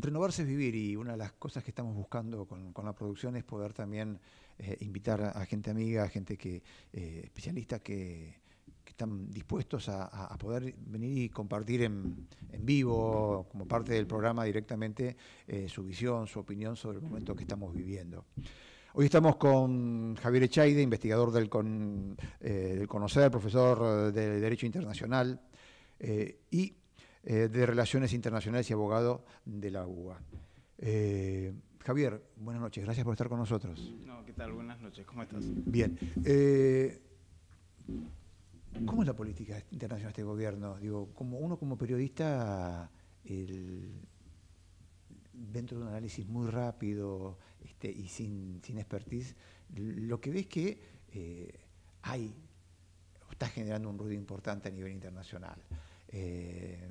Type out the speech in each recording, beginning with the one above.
renovarse es vivir y una de las cosas que estamos buscando con, la producción es poder también eh, invitar a gente amiga, a gente que eh, especialista que, están dispuestos a, poder venir y compartir en, vivo, como parte del programa directamente, eh, su visión, su opinión sobre el momento que estamos viviendo. Hoy estamos con Javier Echaide, investigador del, con, del Conocer, profesor de Derecho Internacional, y eh, de Relaciones Internacionales y abogado de la UBA. Eh, Javier, buenas noches, gracias por estar con nosotros. No, ¿qué tal? Buenas noches, ¿cómo estás? Bien. Eh, ¿Cómo es la política internacional de este gobierno? Digo, como uno como periodista, dentro de un análisis muy rápido este, y sin, expertise, lo que ves que hay, está generando un ruido importante a nivel internacional. Eh,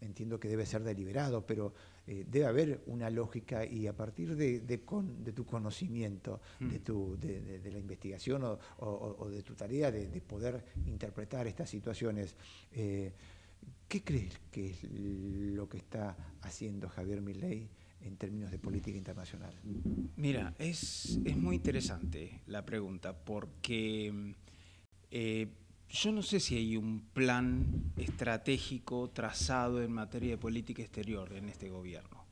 entiendo que debe ser deliberado, pero eh, debe haber una lógica y a partir de, de tu conocimiento, mm. de, de, la investigación o, de tu tarea de, poder interpretar estas situaciones, eh, ¿qué crees que es lo que está haciendo Javier Milley en términos de política internacional? Mira, es, es muy interesante la pregunta porque... Eh, yo no sé si hay un plan estratégico trazado en materia de política exterior en este gobierno.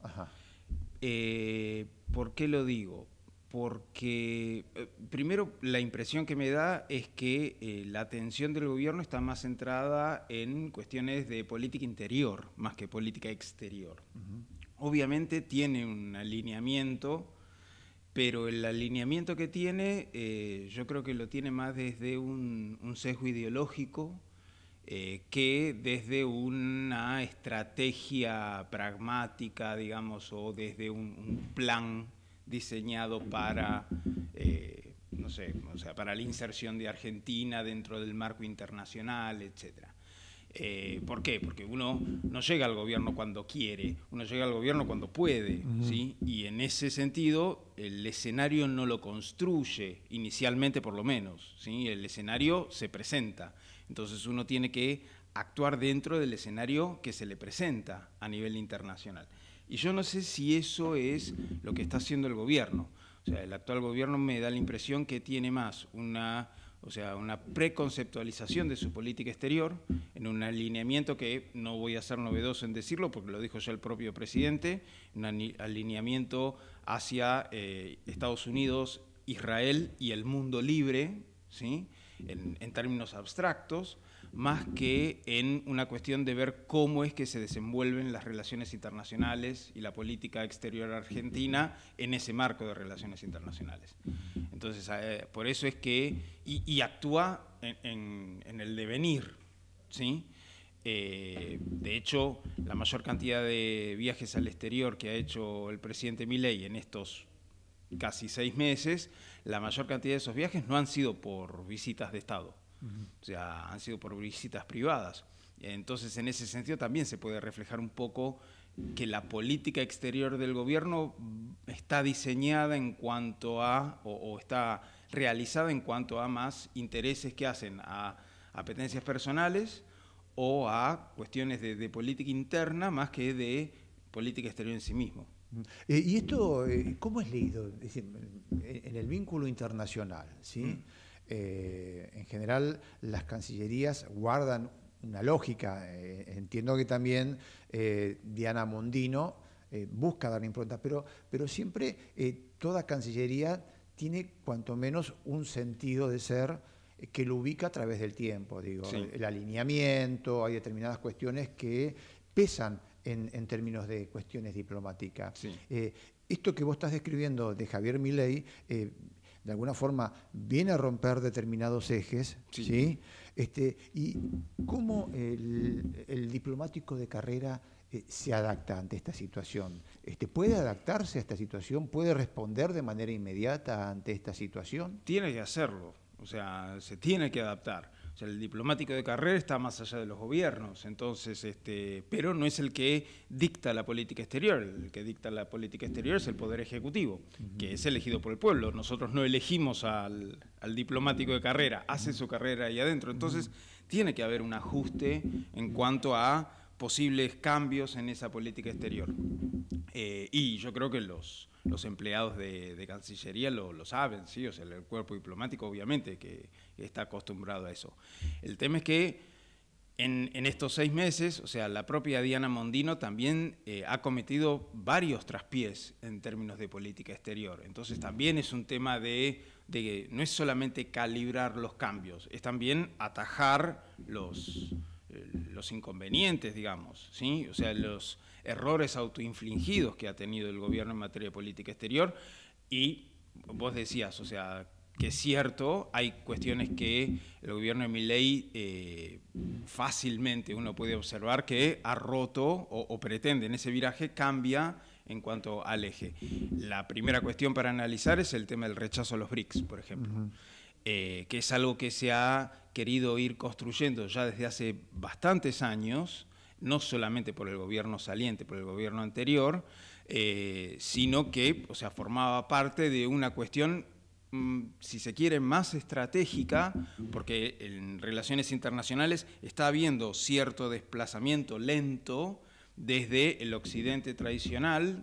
Eh, ¿Por qué lo digo? Porque eh, primero la impresión que me da es que eh, la atención del gobierno está más centrada en cuestiones de política interior más que política exterior. Obviamente tiene un alineamiento pero el alineamiento que tiene eh, yo creo que lo tiene más desde un, sesgo ideológico eh, que desde una estrategia pragmática, digamos, o desde un, plan diseñado para, eh, no sé, o sea, para la inserción de Argentina dentro del marco internacional, etcétera. Eh, ¿Por qué? Porque uno no llega al gobierno cuando quiere, uno llega al gobierno cuando puede, ¿sí? Y en ese sentido, el escenario no lo construye, inicialmente por lo menos, ¿sí? El escenario se presenta. Entonces uno tiene que actuar dentro del escenario que se le presenta a nivel internacional. Y yo no sé si eso es lo que está haciendo el gobierno. O sea, el actual gobierno me da la impresión que tiene más una o sea, una preconceptualización de su política exterior, en un alineamiento que no voy a ser novedoso en decirlo, porque lo dijo ya el propio presidente, un alineamiento hacia eh, Estados Unidos, Israel y el mundo libre, ¿sí? en términos abstractos, más que en una cuestión de ver cómo es que se desenvuelven las relaciones internacionales y la política exterior argentina en ese marco de relaciones internacionales. Entonces, eh, por eso es que, y, actúa en, el devenir, ¿sí? Eh, de hecho, la mayor cantidad de viajes al exterior que ha hecho el presidente Milei en estos casi seis meses, la mayor cantidad de esos viajes no han sido por visitas de Estado o sea, han sido por visitas privadas. Entonces, en ese sentido también se puede reflejar un poco que la política exterior del gobierno está diseñada en cuanto a, o, está realizada en cuanto a más intereses que hacen a apetencias personales o a cuestiones de, política interna más que de política exterior en sí mismo. Eh, ¿Y esto eh, cómo es leído? en el vínculo internacional, ¿sí? Eh, en general, las cancillerías guardan una lógica. Eh, entiendo que también eh, Diana Mondino busca dar impronta, pero, pero siempre toda cancillería tiene cuanto menos un sentido de ser que lo ubica a través del tiempo. Digo, el, alineamiento, hay determinadas cuestiones que pesan en, términos de cuestiones diplomáticas. esto que vos estás describiendo de Javier Milei de alguna forma viene a romper determinados ejes. Sí. Este, ¿Y cómo el, diplomático de carrera eh, se adapta ante esta situación? Este, ¿Puede adaptarse a esta situación? ¿Puede responder de manera inmediata ante esta situación? Tiene que hacerlo o sea, se tiene que adaptar. O sea, el diplomático de carrera está más allá de los gobiernos, entonces, este, pero no es el que dicta la política exterior. El que dicta la política exterior es el Poder Ejecutivo, que es elegido por el pueblo. Nosotros no elegimos al, al diplomático de carrera, hace su carrera ahí adentro. Entonces, tiene que haber un ajuste en cuanto a posibles cambios en esa política exterior. Eh, y yo creo que los, los empleados de, Cancillería lo, lo, saben, ¿sí? o sea, el cuerpo diplomático obviamente que está acostumbrado a eso. El tema es que en, estos seis meses, o sea, la propia Diana Mondino también eh, ha cometido varios traspiés en términos de política exterior. Entonces también es un tema de, de no es solamente calibrar los cambios, es también atajar los los inconvenientes, digamos, ¿sí? o sea, los errores autoinfligidos que ha tenido el gobierno en materia de política exterior y vos decías, o sea, que es cierto, hay cuestiones que el gobierno de mi eh, fácilmente uno puede observar que ha roto o, pretende en ese viraje, cambia en cuanto al eje. La primera cuestión para analizar es el tema del rechazo a los BRICS, por ejemplo. Eh, que es algo que se ha querido ir construyendo ya desde hace bastantes años, no solamente por el gobierno saliente, por el gobierno anterior, eh, sino que o sea, formaba parte de una cuestión mm, si se quiere, más estratégica, porque en relaciones internacionales está habiendo cierto desplazamiento lento desde el occidente tradicional,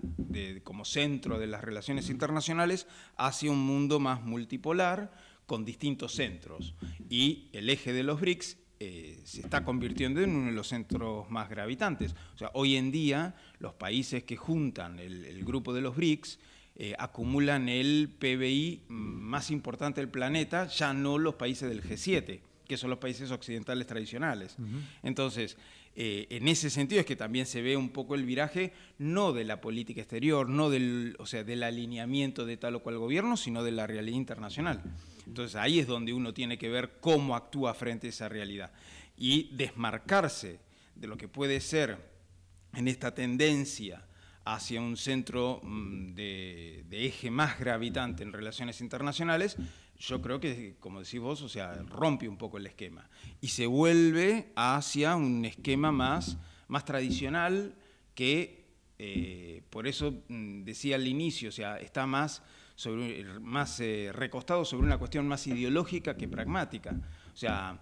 como centro de las relaciones internacionales, hacia un mundo más multipolar, con distintos centros y el eje de los BRICS eh, se está convirtiendo en uno de los centros más gravitantes. O sea, hoy en día los países que juntan el, grupo de los BRICS eh, acumulan el PBI más importante del planeta, ya no los países del G7 que son los países occidentales tradicionales. Entonces, eh, en ese sentido es que también se ve un poco el viraje, no de la política exterior, no del, o sea, del alineamiento de tal o cual gobierno, sino de la realidad internacional. Entonces ahí es donde uno tiene que ver cómo actúa frente a esa realidad y desmarcarse de lo que puede ser en esta tendencia hacia un centro mm, de, eje más gravitante en relaciones internacionales, yo creo que, como decís vos, o sea, rompe un poco el esquema y se vuelve hacia un esquema más, más tradicional que, eh, por eso mm, decía al inicio, o sea, está más sobre, eh, más eh, recostado sobre una cuestión más ideológica que pragmática. O sea,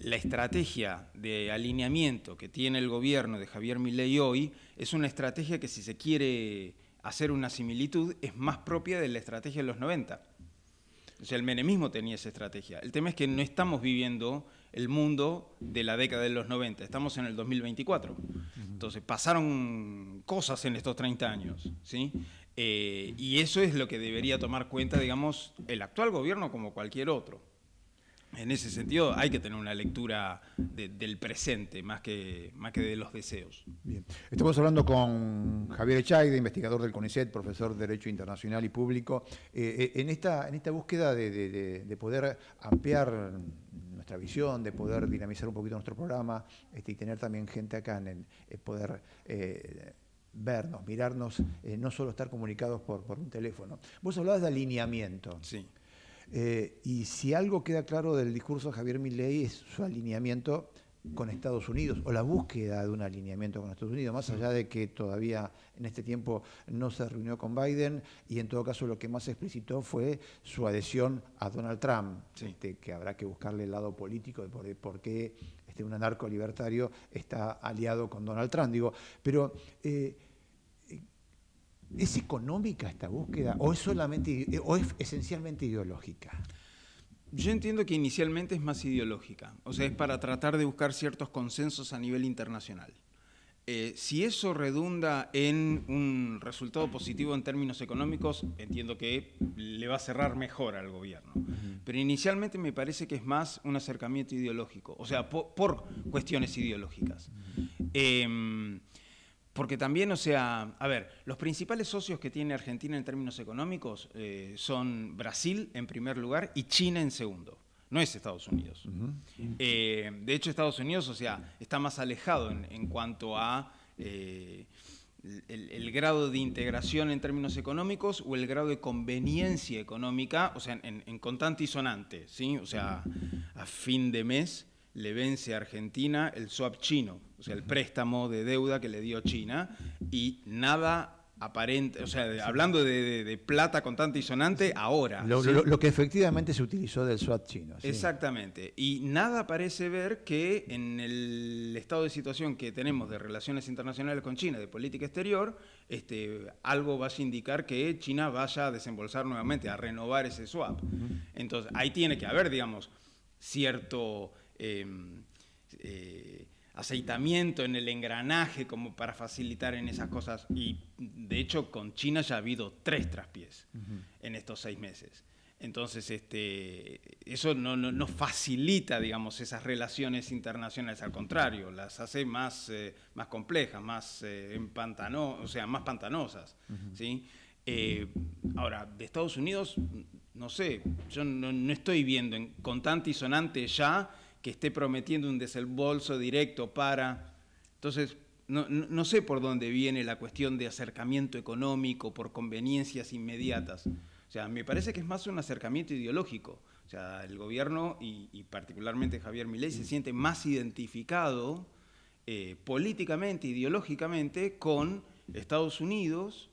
la estrategia de alineamiento que tiene el gobierno de Javier Milei hoy es una estrategia que si se quiere hacer una similitud es más propia de la estrategia de los 90. O sea, el menemismo tenía esa estrategia. El tema es que no estamos viviendo el mundo de la década de los 90, estamos en el 2024. Entonces, pasaron cosas en estos 30 años, ¿sí? Eh, y eso es lo que debería tomar cuenta, digamos, el actual gobierno como cualquier otro. En ese sentido, hay que tener una lectura del presente más que, más que de los deseos. Bien. Estamos hablando con Javier Echaide, investigador del CONICET, profesor de Derecho Internacional y Público. Eh, eh, en, esta, en esta búsqueda de, poder ampliar nuestra visión, de poder dinamizar un poquito nuestro programa este, y tener también gente acá en el poder vernos, mirarnos, eh, no solo estar comunicados por, por, un teléfono. Vos hablabas de alineamiento. Sí. Eh, y si algo queda claro del discurso de Javier Milley es su alineamiento con Estados Unidos o la búsqueda de un alineamiento con Estados Unidos, más allá de que todavía en este tiempo no se reunió con Biden y en todo caso lo que más explicitó fue su adhesión a Donald Trump, este, que habrá que buscarle el lado político de por, qué este, un anarco libertario está aliado con Donald Trump. Digo, pero eh, ¿Es económica esta búsqueda o es solamente es esencialmente ideológica? Yo entiendo que inicialmente es más ideológica, o sea, es para tratar de buscar ciertos consensos a nivel internacional. Eh, si eso redunda en un resultado positivo en términos económicos, entiendo que le va a cerrar mejor al gobierno. Pero inicialmente me parece que es más un acercamiento ideológico, o sea, por, cuestiones ideológicas. Porque también, o sea, a ver, los principales socios que tiene Argentina en términos económicos eh, son Brasil en primer lugar y China en segundo. No es Estados Unidos. Eh, de hecho, Estados Unidos, o sea, está más alejado en, cuanto a eh, el, grado de integración en términos económicos o el grado de conveniencia económica, o sea, en, en constante y sonante, ¿sí? O sea, a fin de mes le vence a Argentina el swap chino, o sea, el préstamo de deuda que le dio China, y nada aparente, o sea, hablando de, plata contante y sonante, ahora. Lo, que efectivamente se utilizó del swap chino. Exactamente. Y nada parece ver que en el estado de situación que tenemos de relaciones internacionales con China, de política exterior, este, algo va a indicar que China vaya a desembolsar nuevamente, a renovar ese swap. Entonces, ahí tiene que haber, digamos, cierto Em, eh, aceitamiento en el engranaje como para facilitar en esas cosas. Y de hecho con China ya ha habido tres traspiés en estos seis meses. Entonces, este, eso no, facilita, digamos, esas relaciones internacionales, al contrario, las hace más, eh, más complejas, más, eh, o sea, más pantanosas. ¿sí? ahora, de Estados Unidos, no sé, yo no, estoy viendo en, con tanta y sonante ya que esté prometiendo un desembolso directo para... Entonces, no, sé por dónde viene la cuestión de acercamiento económico por conveniencias inmediatas. O sea, me parece que es más un acercamiento ideológico. O sea, el gobierno y, particularmente Javier Milei se siente más identificado eh, políticamente, ideológicamente con Estados Unidos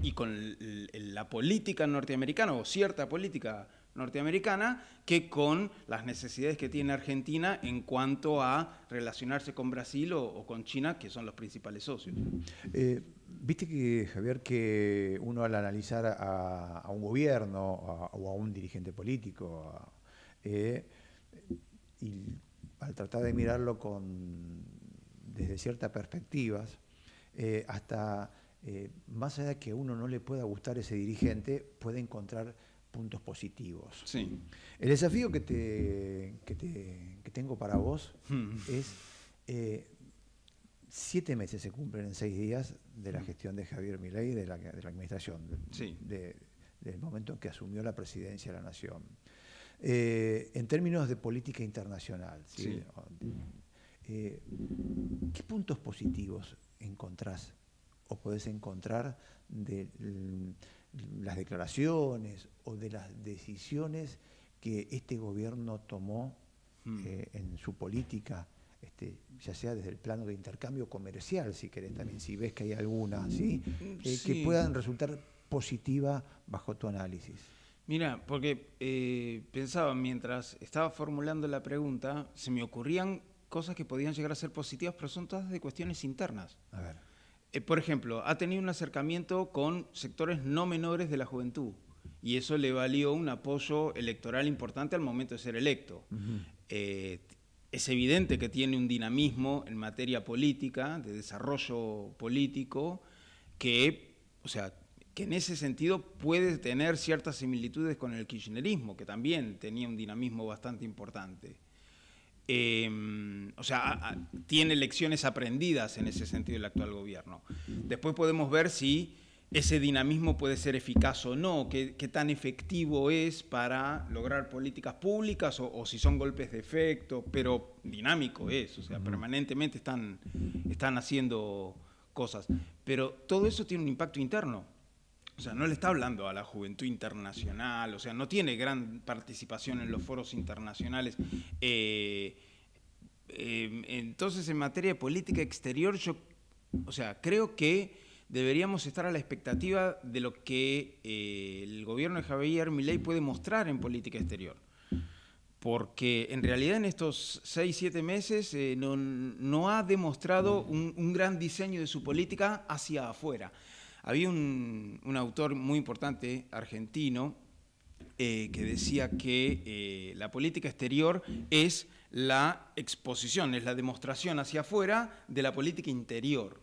y con la política norteamericana o cierta política norteamericana que con las necesidades que tiene Argentina en cuanto a relacionarse con Brasil o, con China, que son los principales socios. Eh, viste que, Javier, que uno al analizar a, un gobierno o a un dirigente político, eh, y al tratar de mirarlo con, desde ciertas perspectivas, eh, hasta más allá de que uno no le pueda gustar ese dirigente, puede encontrar puntos positivos. El desafío que, te, que, tengo para vos hmm. es eh, siete meses se cumplen en seis días de la hmm. gestión de Javier Milei, de la, de la administración, del momento en que asumió la presidencia de la nación. Eh, en términos de política internacional, eh, ¿qué puntos positivos encontrás o podés encontrar del las declaraciones o de las decisiones que este gobierno tomó hmm. eh, en su política, este, ya sea desde el plano de intercambio comercial, si querés también, si ves que hay alguna, eh, que puedan resultar positiva bajo tu análisis. Mira, porque eh, pensaba, mientras estaba formulando la pregunta, se me ocurrían cosas que podían llegar a ser positivas, pero son todas de cuestiones internas. A ver. Eh, por ejemplo, ha tenido un acercamiento con sectores no menores de la juventud y eso le valió un apoyo electoral importante al momento de ser electo. Eh, es evidente que tiene un dinamismo en materia política, de desarrollo político, que, o sea, que en ese sentido puede tener ciertas similitudes con el kirchnerismo, que también tenía un dinamismo bastante importante. Em, o sea, tiene lecciones aprendidas en ese sentido el actual gobierno. Después podemos ver si ese dinamismo puede ser eficaz o no, qué, tan efectivo es para lograr políticas públicas o, o, si son golpes de efecto, pero dinámico es, o sea, permanentemente están, están haciendo cosas. Pero todo eso tiene un impacto interno. O sea, no le está hablando a la juventud internacional, o sea, no tiene gran participación en los foros internacionales. Eh, eh, entonces, en materia de política exterior, yo, o sea, creo que deberíamos estar a la expectativa de lo que eh, el gobierno de Javier Milei puede mostrar en política exterior. Porque en realidad en estos seis, siete meses no, ha demostrado un, gran diseño de su política hacia afuera. Había un, autor muy importante argentino eh, que decía que eh, la política exterior es la exposición, es la demostración hacia afuera de la política interior.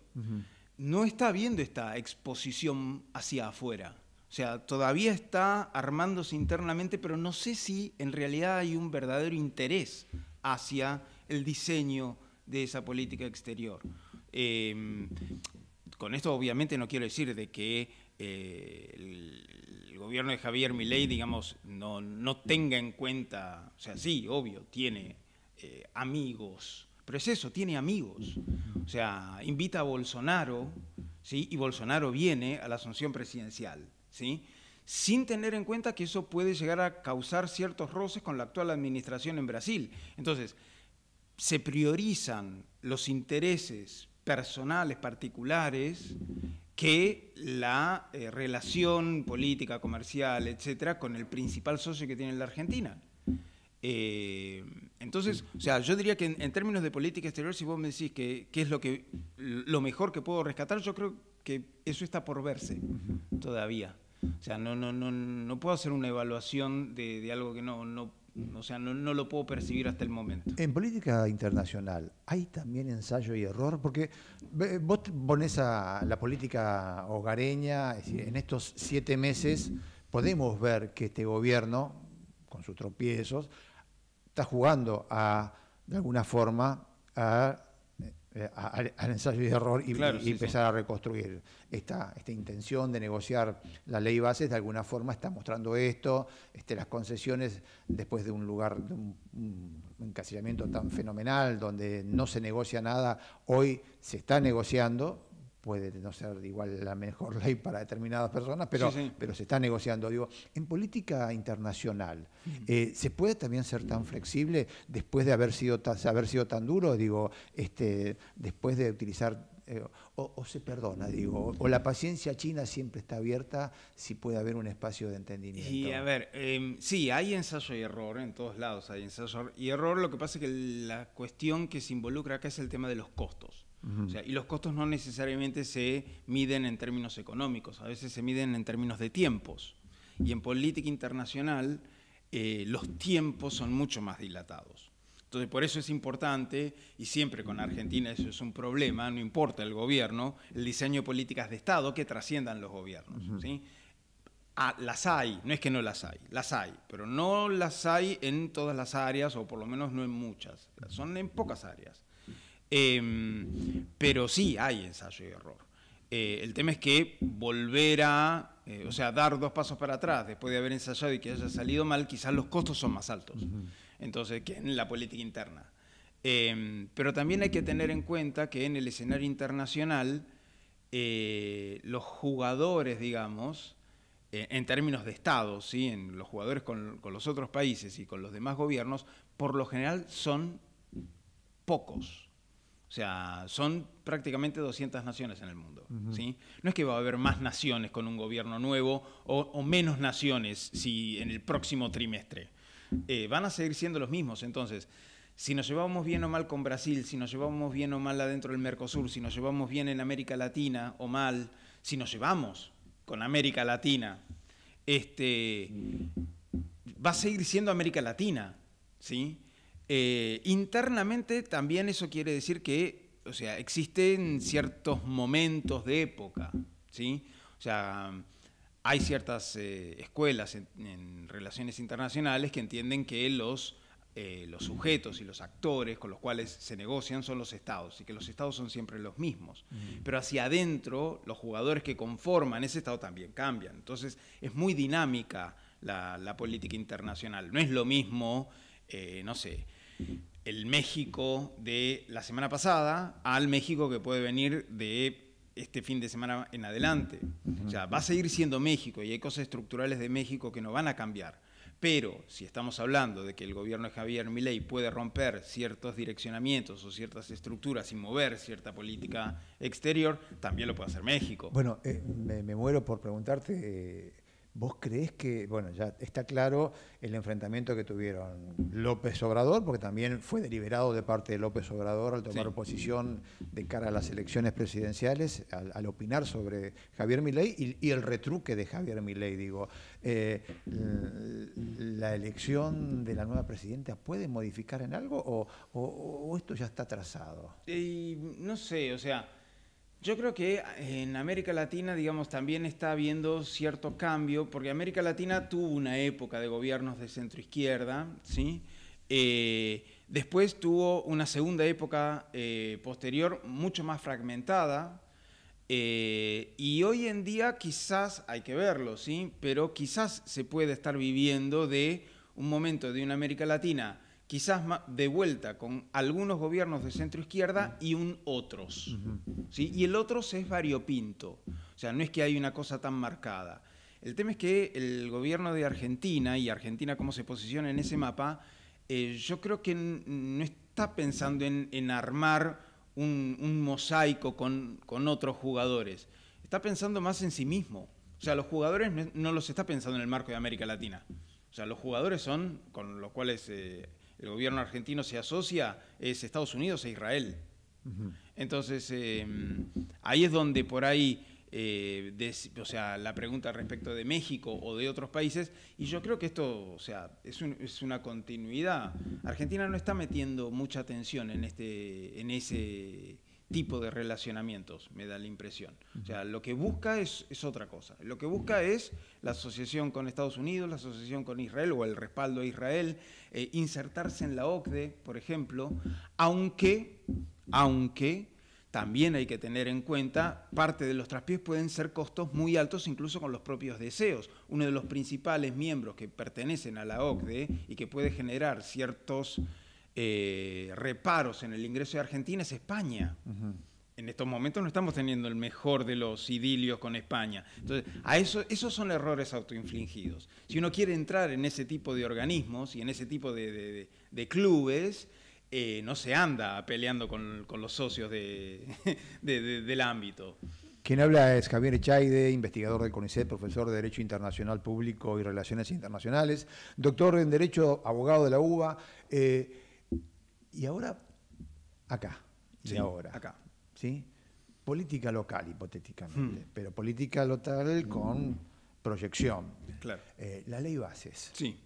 No está habiendo esta exposición hacia afuera. O sea, todavía está armándose internamente, pero no sé si en realidad hay un verdadero interés hacia el diseño de esa política exterior. Em, con esto obviamente no quiero decir de que eh, el, gobierno de Javier Milei, digamos, no, tenga en cuenta, o sea, sí, obvio, tiene eh, amigos, pero es eso, tiene amigos. O sea, invita a Bolsonaro, ¿sí? Y Bolsonaro viene a la asunción presidencial, ¿sí? sin tener en cuenta que eso puede llegar a causar ciertos roces con la actual administración en Brasil. Entonces, se priorizan los intereses personales, particulares, que la eh, relación política, comercial, etcétera, con el principal socio que tiene la Argentina. Eh, entonces, o sea, yo diría que en, términos de política exterior, si vos me decís qué es lo, que, lo mejor que puedo rescatar, yo creo que eso está por verse todavía. O sea, no, no, no, puedo hacer una evaluación de, algo que no, no o sea, no, lo puedo percibir hasta el momento. En política internacional, ¿hay también ensayo y error? Porque vos pones a la política hogareña, en estos siete meses podemos ver que este gobierno, con sus tropiezos, está jugando a, de alguna forma, a eh, al, ensayo de error y, empezar a reconstruir. Esta, esta intención de negociar la ley bases de alguna forma está mostrando esto, este, las concesiones después de un lugar, de un, encasillamiento tan fenomenal donde no se negocia nada, hoy se está negociando puede no ser igual la mejor ley para determinadas personas, pero, pero se está negociando. Digo, en política internacional, eh, ¿se puede también ser tan flexible después de haber sido, tan, haber sido tan duro? Digo, este, después de utilizar, eh, o, se perdona, digo, o la paciencia china siempre está abierta si puede haber un espacio de entendimiento. Y a ver, em, sí, hay ensayo y error, en todos lados hay ensayo y error, lo que pasa es que la cuestión que se involucra acá es el tema de los costos y los costos no necesariamente se miden en términos económicos, a veces se miden en términos de tiempos. Y en política internacional eh, los tiempos son mucho más dilatados. Entonces, por eso es importante, y siempre con Argentina eso es un problema, no importa el gobierno, el diseño de políticas de Estado que trasciendan los gobiernos. ¿sí? Ah, las hay, no es que no las hay, las hay, pero no las hay en todas las áreas, o por lo menos no en muchas, son en pocas áreas. Em, pero sí hay ensayo y error. Eh, el tema es que volver a, eh, o sea, dar dos pasos para atrás después de haber ensayado y que haya salido mal, quizás los costos son más altos. Entonces, que en la política interna. Em, pero también hay que tener en cuenta que en el escenario internacional, eh, los jugadores, digamos, en términos de Estado, ¿sí? en los jugadores con, los otros países y con los demás gobiernos, por lo general son pocos. O sea, son prácticamente 200 naciones en el mundo. ¿sí? No es que va a haber más naciones con un gobierno nuevo o, menos naciones si en el próximo trimestre. Eh, van a seguir siendo los mismos. Entonces, si nos llevamos bien o mal con Brasil, si nos llevamos bien o mal adentro del Mercosur, si nos llevamos bien en América Latina o mal, si nos llevamos con América Latina, este, va a seguir siendo América Latina. ¿sí? Eh, internamente también eso quiere decir que, o sea, existen ciertos momentos de época, ¿sí? O sea, hay ciertas eh, escuelas en, relaciones internacionales que entienden que los, eh, los sujetos y los actores con los cuales se negocian son los estados y que los estados son siempre los mismos. Pero hacia adentro, los jugadores que conforman ese estado también cambian. Entonces, es muy dinámica la, política internacional. No es lo mismo, no sé, el México de la semana pasada al México que puede venir de este fin de semana en adelante. ya va a seguir siendo México y hay cosas estructurales de México que no van a cambiar. Pero si estamos hablando de que el gobierno de Javier Milei puede romper ciertos direccionamientos o ciertas estructuras y mover cierta política exterior, también lo puede hacer México. Bueno, eh, me, muero por preguntarte. Eh, ¿Vos crees que, bueno, ya está claro el enfrentamiento que tuvieron López Obrador, porque también fue deliberado de parte de López Obrador al tomar posición de cara a las elecciones presidenciales, al, opinar sobre Javier Milei y, el retruque de Javier Milei, digo. Eh, ¿La elección de la nueva presidenta puede modificar en algo o, esto ya está trazado? no sé, o sea yo creo que eh, en América Latina, digamos, también está habiendo cierto cambio, porque América Latina tuvo una época de gobiernos de centro izquierda, ¿sí? Eh, después tuvo una segunda época eh, posterior mucho más fragmentada, y hoy en día quizás, hay que verlo, ¿sí? Pero quizás se puede estar viviendo de un momento de una América Latina quizás de vuelta con algunos gobiernos de centro izquierda y un otros. ¿sí? Y el otros es variopinto, o sea, no es que hay una cosa tan marcada. El tema es que el gobierno de Argentina y Argentina cómo se posiciona en ese mapa, eh, yo creo que no está pensando en, armar un, mosaico con, otros jugadores, está pensando más en sí mismo. O sea, los jugadores no, los está pensando en el marco de América Latina. O sea, los jugadores son, con los cuales eh, el gobierno argentino se asocia es Estados Unidos e Israel. Entonces, em, ahí es donde por ahí, eh, o sea, la pregunta respecto de México o de otros países, y yo creo que esto, o sea, es, es una continuidad. Argentina no está metiendo mucha atención en, este, en ese tipo de relacionamientos, me da la impresión. O sea, lo que busca es, es, otra cosa. Lo que busca es la asociación con Estados Unidos, la asociación con Israel o el respaldo a Israel, eh, insertarse en la OCDE, por ejemplo, aunque, aunque también hay que tener en cuenta, parte de los traspiés pueden ser costos muy altos incluso con los propios deseos. Uno de los principales miembros que pertenecen a la OCDE y que puede generar ciertos eh, reparos en el ingreso de Argentina es España. En estos momentos no estamos teniendo el mejor de los idilios con España. Entonces, a eso, esos son errores autoinfligidos. Si uno quiere entrar en ese tipo de organismos y en ese tipo de, clubes, eh, no se anda peleando con, los socios del ámbito. Quien habla es Javier Echaide, investigador del CONICET, profesor de Derecho Internacional Público y Relaciones Internacionales, doctor en Derecho, abogado de la UBA. Eh, y ahora acá, y ahora. Acá. ¿Sí? Política local, hipotéticamente, hmm. pero política local con hmm. proyección. Eh, la ley bases. Sí.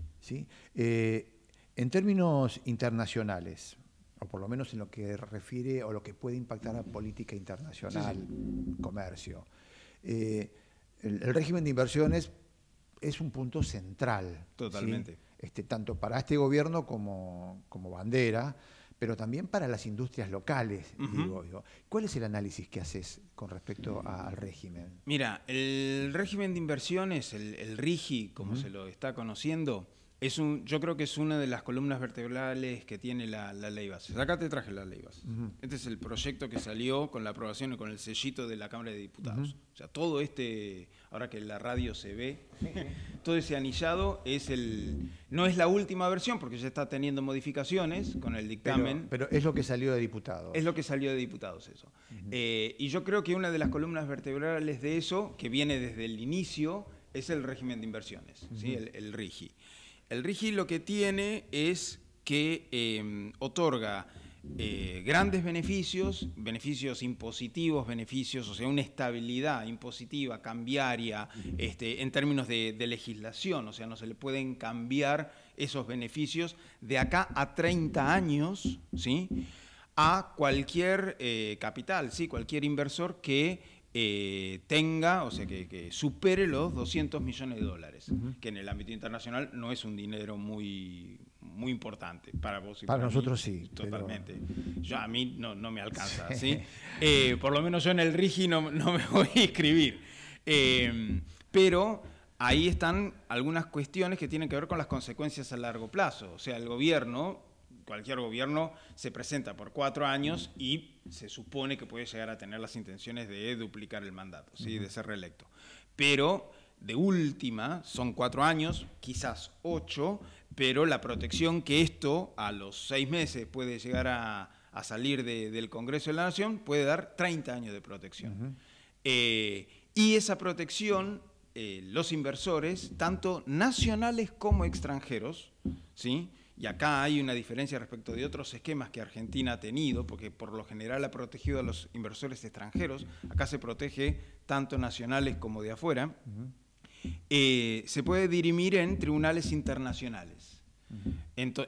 Eh, en términos internacionales, o por lo menos en lo que refiere o lo que puede impactar a política internacional, comercio, eh, el, régimen de inversiones es un punto central. Totalmente. Este, tanto para este gobierno como bandera pero también para las industrias locales. digo, ¿Cuál es el análisis que haces con respecto al régimen? Mira, el régimen de inversiones, el, RIGI, como se lo está conociendo, es un, yo creo que es una de las columnas vertebrales que tiene la, ley base. Acá te traje la ley base. Este es el proyecto que salió con la aprobación y con el sellito de la Cámara de Diputados. O sea, todo este ahora que la radio se ve, todo ese anillado es el, no es la última versión porque ya está teniendo modificaciones con el dictamen. Pero, es lo que salió de diputados. Es lo que salió de diputados eso. Eh, y yo creo que una de las columnas vertebrales de eso, que viene desde el inicio, es el régimen de inversiones, ¿sí? el, RIGI. El RIGI lo que tiene es que em, otorga eh, grandes beneficios, beneficios impositivos, beneficios, o sea, una estabilidad impositiva, cambiaria, este, en términos de, legislación, o sea, no se le pueden cambiar esos beneficios de acá a 30 años, ¿sí? a cualquier eh, capital, ¿sí? cualquier inversor que eh, tenga, o sea, que, supere los 200 millones de dólares, que en el ámbito internacional no es un dinero muy, muy importante para vos y para, para nosotros sí. Totalmente. a mí no, me alcanza, ¿sí? Eh, por lo menos yo en el RIGI no, me voy a inscribir. Em, pero ahí están algunas cuestiones que tienen que ver con las consecuencias a largo plazo. O sea, el gobierno, cualquier gobierno, se presenta por cuatro años y se supone que puede llegar a tener las intenciones de duplicar el mandato, ¿sí? de ser reelecto. Pero de última, son cuatro años, quizás ocho, pero la protección que esto a los seis meses puede llegar a, salir del Congreso de la Nación puede dar 30 años de protección. Eh, y esa protección, eh, los inversores, tanto nacionales como extranjeros, ¿sí? y acá hay una diferencia respecto de otros esquemas que Argentina ha tenido, porque por lo general ha protegido a los inversores extranjeros, acá se protege tanto nacionales como de afuera. Eh, se puede dirimir en tribunales internacionales.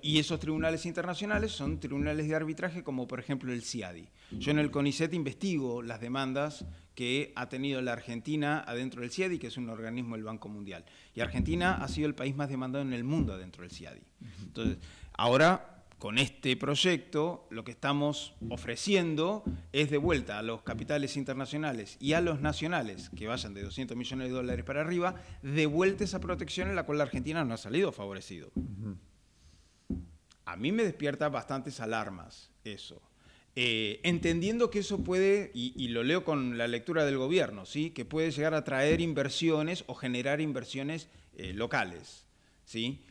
y esos tribunales internacionales son tribunales de arbitraje como por ejemplo el CIADI. Yo en el CONICET investigo las demandas que ha tenido la Argentina adentro del CIADI, que es un organismo del Banco Mundial. Y Argentina ha sido el país más demandado en el mundo adentro del CIADI. Entonces, ahora con este proyecto lo que estamos ofreciendo es de vuelta a los capitales internacionales y a los nacionales, que vayan de 200 millones de dólares para arriba, de vuelta esa protección en la cual la Argentina no ha salido favorecido. A mí me despierta bastantes alarmas eso. Eh, entendiendo que eso puede, y, lo leo con la lectura del gobierno, ¿sí? que puede llegar a traer inversiones o generar inversiones eh, locales. ¿sí?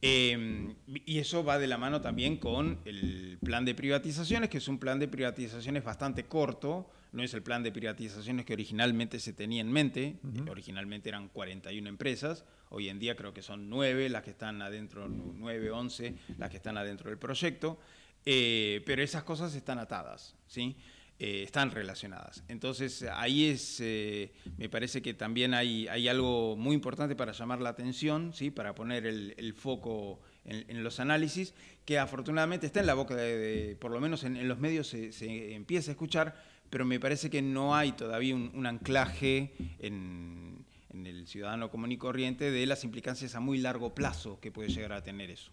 Em, y eso va de la mano también con el plan de privatizaciones, que es un plan de privatizaciones bastante corto, no es el plan de privatizaciones que originalmente se tenía en mente, originalmente eran 41 empresas, hoy en día creo que son 9 las que están adentro, 9, 11 las que están adentro del proyecto, eh, pero esas cosas están atadas, ¿sí? Eh, están relacionadas. Entonces ahí es, eh, me parece que también hay, hay, algo muy importante para llamar la atención, ¿sí? para poner el, foco en, los análisis, que afortunadamente está en la boca, de, por lo menos en, los medios se, empieza a escuchar, pero me parece que no hay todavía un, anclaje en, el ciudadano común y corriente de las implicancias a muy largo plazo que puede llegar a tener eso.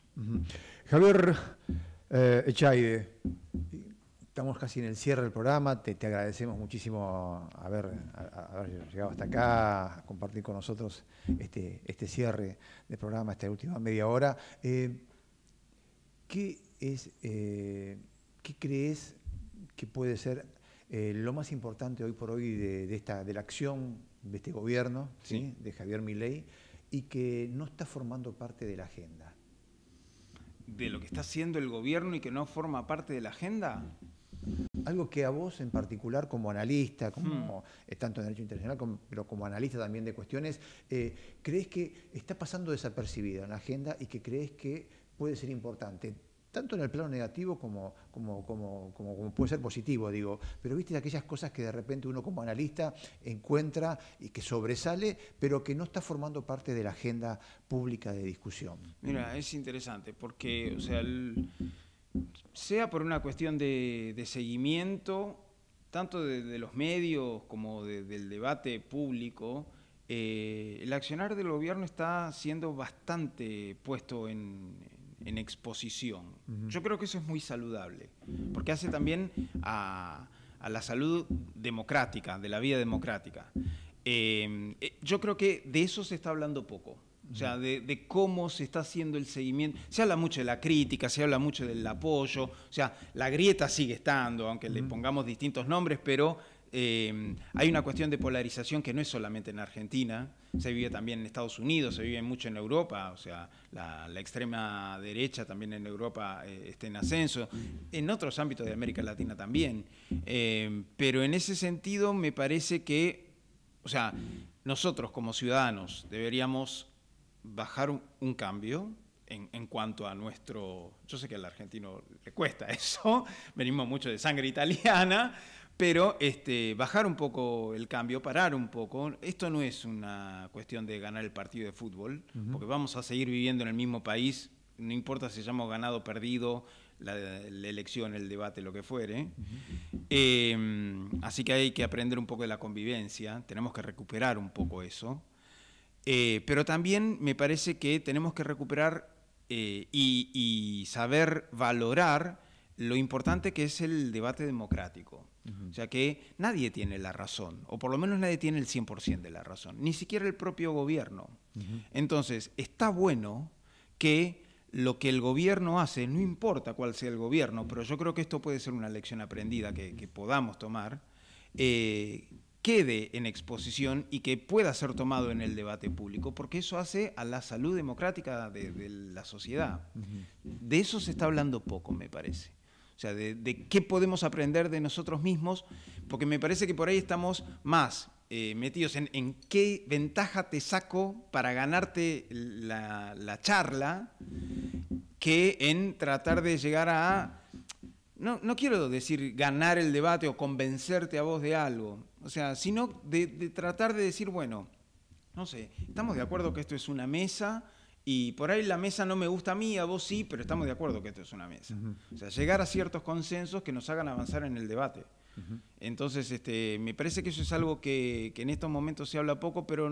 Javier eh, Estamos casi en el cierre del programa, te, agradecemos muchísimo haber, llegado hasta acá, a compartir con nosotros este, este cierre del programa, esta última media hora. Eh, ¿Qué es, eh, qué crees que puede ser eh, lo más importante hoy por hoy de, esta, de la acción de este gobierno, de Javier Milei, y que no está formando parte de la agenda? ¿De lo que está haciendo el gobierno y que no forma parte de la agenda? algo que a vos en particular como analista, como mm. tanto en derecho internacional, como, pero como analista también de cuestiones, eh, crees que está pasando desapercibida en la agenda y que crees que puede ser importante, tanto en el plano negativo como, como, como, como, como puede ser positivo, digo, pero viste aquellas cosas que de repente uno como analista encuentra y que sobresale, pero que no está formando parte de la agenda pública de discusión. Mira, es interesante porque, o sea, el sea por una cuestión de, seguimiento, tanto de, los medios como del debate público, eh, el accionar del gobierno está siendo bastante puesto en, exposición. Yo creo que eso es muy saludable, porque hace también a, la salud democrática, de la vida democrática. Eh, eh, yo creo que de eso se está hablando poco. O sea, de, cómo se está haciendo el seguimiento. Se habla mucho de la crítica, se habla mucho del apoyo, o sea, la grieta sigue estando, aunque le pongamos distintos nombres, pero eh, hay una cuestión de polarización que no es solamente en Argentina, se vive también en Estados Unidos, se vive mucho en Europa, o sea, la, extrema derecha también en Europa eh, está en ascenso, en otros ámbitos de América Latina también. Eh, pero en ese sentido me parece que, o sea, nosotros como ciudadanos deberíamos bajar un, cambio en, cuanto a nuestro... Yo sé que al argentino le cuesta eso, venimos mucho de sangre italiana, pero este, bajar un poco el cambio, parar un poco. Esto no es una cuestión de ganar el partido de fútbol, porque vamos a seguir viviendo en el mismo país, no importa si hayamos ganado o perdido, la, elección, el debate, lo que fuere. Eh, así que hay que aprender un poco de la convivencia, tenemos que recuperar un poco eso. Eh, pero también me parece que tenemos que recuperar eh, y, saber valorar lo importante que es el debate democrático. O sea que nadie tiene la razón, o por lo menos nadie tiene el 100% de la razón, ni siquiera el propio gobierno. Entonces, está bueno que lo que el gobierno hace, no importa cuál sea el gobierno, pero yo creo que esto puede ser una lección aprendida que, podamos tomar, eh, quede en exposición y que pueda ser tomado en el debate público, porque eso hace a la salud democrática de, la sociedad. De eso se está hablando poco, me parece. O sea, de, qué podemos aprender de nosotros mismos, porque me parece que por ahí estamos más eh, metidos en, qué ventaja te saco para ganarte la charla que en tratar de llegar a no, quiero decir ganar el debate o convencerte a vos de algo, o sea, sino de, tratar de decir, bueno, no sé, estamos de acuerdo que esto es una mesa, y por ahí la mesa no me gusta a mí, a vos sí, pero estamos de acuerdo que esto es una mesa. O sea, llegar a ciertos consensos que nos hagan avanzar en el debate. Entonces, este, me parece que eso es algo que, que, en estos momentos se habla poco, pero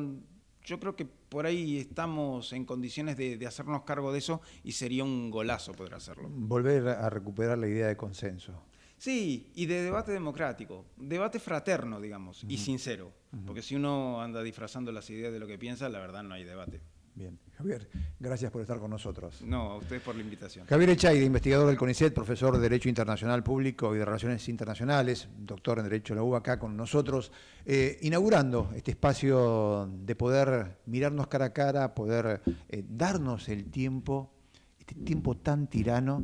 yo creo que por ahí estamos en condiciones de, hacernos cargo de eso y sería un golazo poder hacerlo. Volver a recuperar la idea de consenso. Sí, y de debate democrático, debate fraterno, digamos, y sincero, porque si uno anda disfrazando las ideas de lo que piensa, la verdad no hay debate. Bien. Javier, gracias por estar con nosotros. No, a ustedes por la invitación. Javier Echaide, investigador del CONICET, profesor de Derecho Internacional Público y de Relaciones Internacionales, doctor en Derecho de la UBA, acá con nosotros, eh, inaugurando este espacio de poder mirarnos cara a cara, poder eh, darnos el tiempo, este tiempo tan tirano.